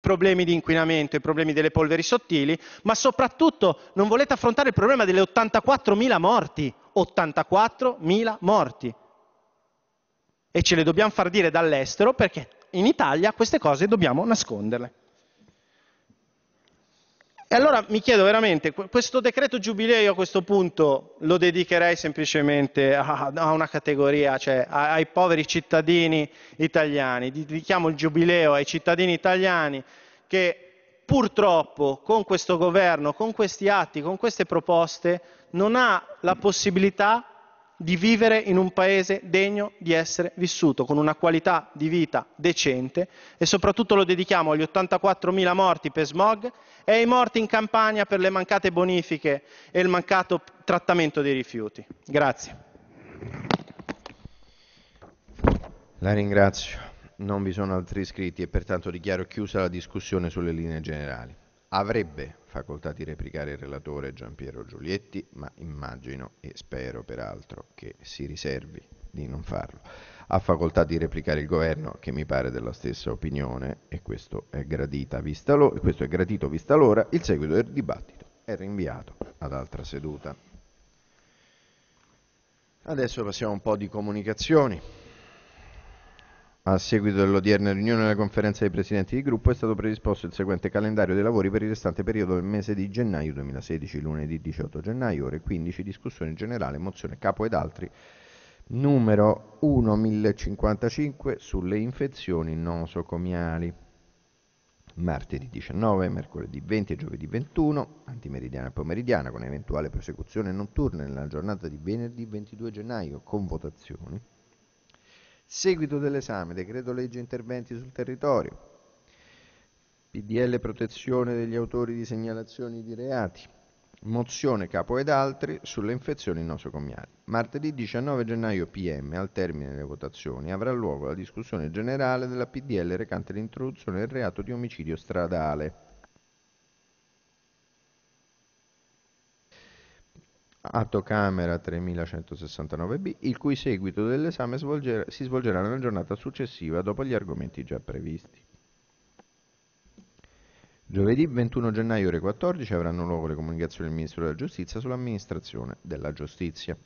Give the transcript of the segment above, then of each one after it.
problemi di inquinamento, i problemi delle polveri sottili, ma soprattutto non volete affrontare il problema delle 84.000 morti. 84.000 morti. E ce le dobbiamo far dire dall'estero perché in Italia queste cose dobbiamo nasconderle. E allora mi chiedo veramente, questo decreto giubileo a questo punto lo dedicherei semplicemente a, a una categoria, cioè a, ai poveri cittadini italiani. Dedichiamo il giubileo ai cittadini italiani che purtroppo con questo governo, con questi atti, con queste proposte non ha la possibilità di vivere in un paese degno di essere vissuto, con una qualità di vita decente e soprattutto lo dedichiamo agli 84.000 morti per smog e ai morti in campagna per le mancate bonifiche e il mancato trattamento dei rifiuti. Grazie. La ringrazio. Non vi sono altri iscritti e pertanto dichiaro chiusa la discussione sulle linee generali. Avrebbe facoltà di replicare il relatore Gian Piero Giulietti, ma immagino e spero peraltro che si riservi di non farlo. Ha facoltà di replicare il governo, che mi pare della stessa opinione, e questo è, vista questo è gradito vista l'ora. Il seguito del dibattito è rinviato ad altra seduta. Adesso passiamo a un po' di comunicazioni. A seguito dell'odierna riunione della conferenza dei presidenti di gruppo è stato predisposto il seguente calendario dei lavori per il restante periodo del mese di gennaio 2016, lunedì 18 gennaio, ore 15, discussione generale, mozione capo ed altri, numero 1055 sulle infezioni nosocomiali. Martedì 19, mercoledì 20 e giovedì 21, antimeridiana e pomeridiana, con eventuale prosecuzione notturna nella giornata di venerdì 22 gennaio, con votazioni Seguito dell'esame, decreto legge interventi sul territorio, PDL protezione degli autori di segnalazioni di reati, mozione capo ed altri sulle infezioni nosocomiali. Martedì 19 gennaio PM, al termine delle votazioni, avrà luogo la discussione generale della PDL recante l'introduzione del reato di omicidio stradale. atto Camera 3169B, il cui seguito dell'esame svolger si svolgerà nella giornata successiva dopo gli argomenti già previsti. Giovedì 21 gennaio ore 14 avranno luogo le comunicazioni del Ministro della Giustizia sull'amministrazione della giustizia.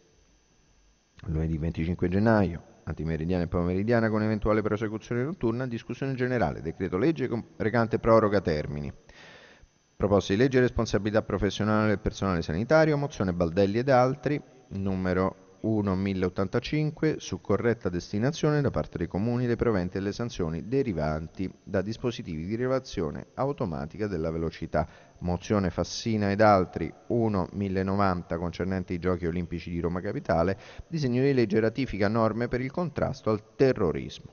Lunedì 25 gennaio, antimeridiana e pomeridiana con eventuale prosecuzione notturna, discussione generale, decreto legge recante proroga termini. Proposta di legge responsabilità professionale del personale sanitario, mozione Baldelli ed altri, numero 1085, su corretta destinazione da parte dei comuni dei proventi e delle sanzioni derivanti da dispositivi di rilevazione automatica della velocità. Mozione Fassina ed altri 1.1090 concernente i Giochi Olimpici di Roma Capitale, disegno di legge ratifica norme per il contrasto al terrorismo.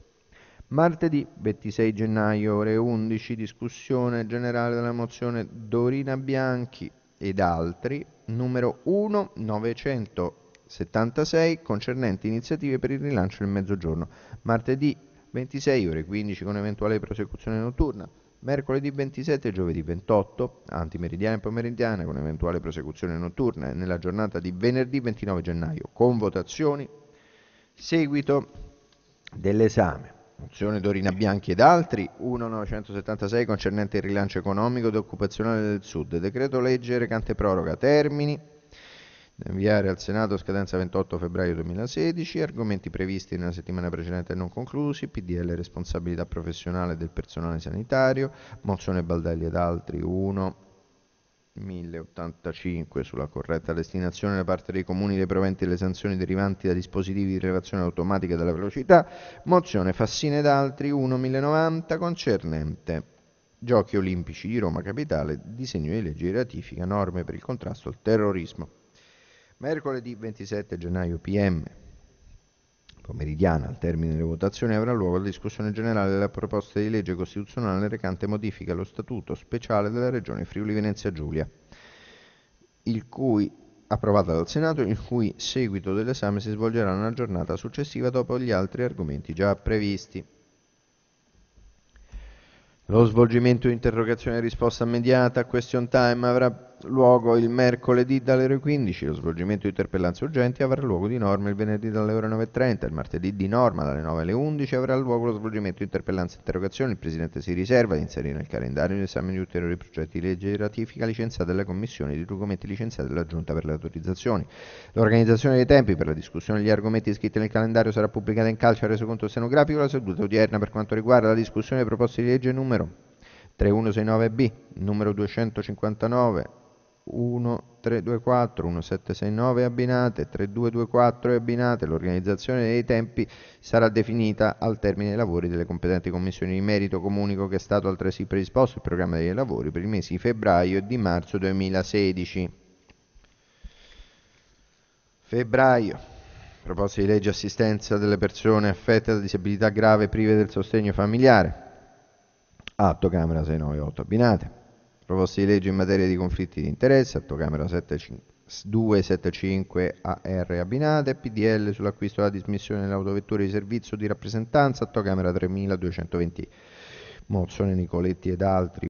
Martedì 26 gennaio, ore 11, discussione generale della mozione Dorina Bianchi ed altri, numero 1976, concernente iniziative per il rilancio del mezzogiorno. Martedì 26, ore 15, con eventuale prosecuzione notturna. Mercoledì 27 e giovedì 28, antimeridiana e pomeridiana, con eventuale prosecuzione notturna. E nella giornata di venerdì 29 gennaio, con votazioni, seguito dell'esame mozione Dorina Bianchi ed altri, 1976 concernente il rilancio economico ed occupazionale del Sud, decreto legge recante proroga termini da inviare al Senato scadenza 28 febbraio 2016, argomenti previsti nella settimana precedente e non conclusi, PDL responsabilità professionale del personale sanitario, mozione Baldelli ed altri 1 1085 sulla corretta destinazione da parte dei comuni dei proventi delle sanzioni derivanti da dispositivi di rilevazione automatica della velocità, mozione Fassina ed altri 1090 concernente Giochi Olimpici di Roma Capitale, disegno di legge di ratifica norme per il contrasto al terrorismo. Mercoledì 27 gennaio PM pomeridiana, ecco, al termine delle votazioni, avrà luogo la discussione generale della proposta di legge costituzionale recante modifica allo Statuto speciale della Regione Friuli Venezia Giulia, il cui approvata dal Senato, il cui seguito dell'esame si svolgerà nella giornata successiva dopo gli altri argomenti già previsti. Lo svolgimento di interrogazione e risposta immediata, a question time, avrà luogo il mercoledì dalle ore 15, lo svolgimento di interpellanze urgenti avrà luogo di norma il venerdì dalle ore 9.30, il martedì di norma dalle 9 alle 11 avrà luogo lo svolgimento di interpellanze e interrogazioni, il Presidente si riserva di inserire nel calendario un esame di ulteriori progetti di legge di ratifica licenziati dalla Commissione e di documenti licenziati dalla Giunta per le autorizzazioni. L'organizzazione dei tempi per la discussione degli argomenti iscritti nel calendario sarà pubblicata in calcio al resoconto scenografico la seduta odierna per quanto riguarda la discussione dei proposti di legge numero 3169B, numero 259, 1 1 3 2 4 7 6 9 abbinate, 3 2 2 4 abbinate, l'organizzazione dei tempi sarà definita al termine dei lavori delle competenti commissioni di merito. Comunico che è stato altresì predisposto il programma dei lavori per i mesi di febbraio e di marzo 2016. Febbraio. Proposta di legge assistenza delle persone affette da disabilità grave prive del sostegno familiare. Atto Camera 698 abbinate. Proposte di legge in materia di conflitti di interesse, atto Camera 275 AR abbinate, PDL sull'acquisto e la dismissione dell'autovettura di servizio di rappresentanza, atto Camera 3220. Mozione Nicoletti ed altri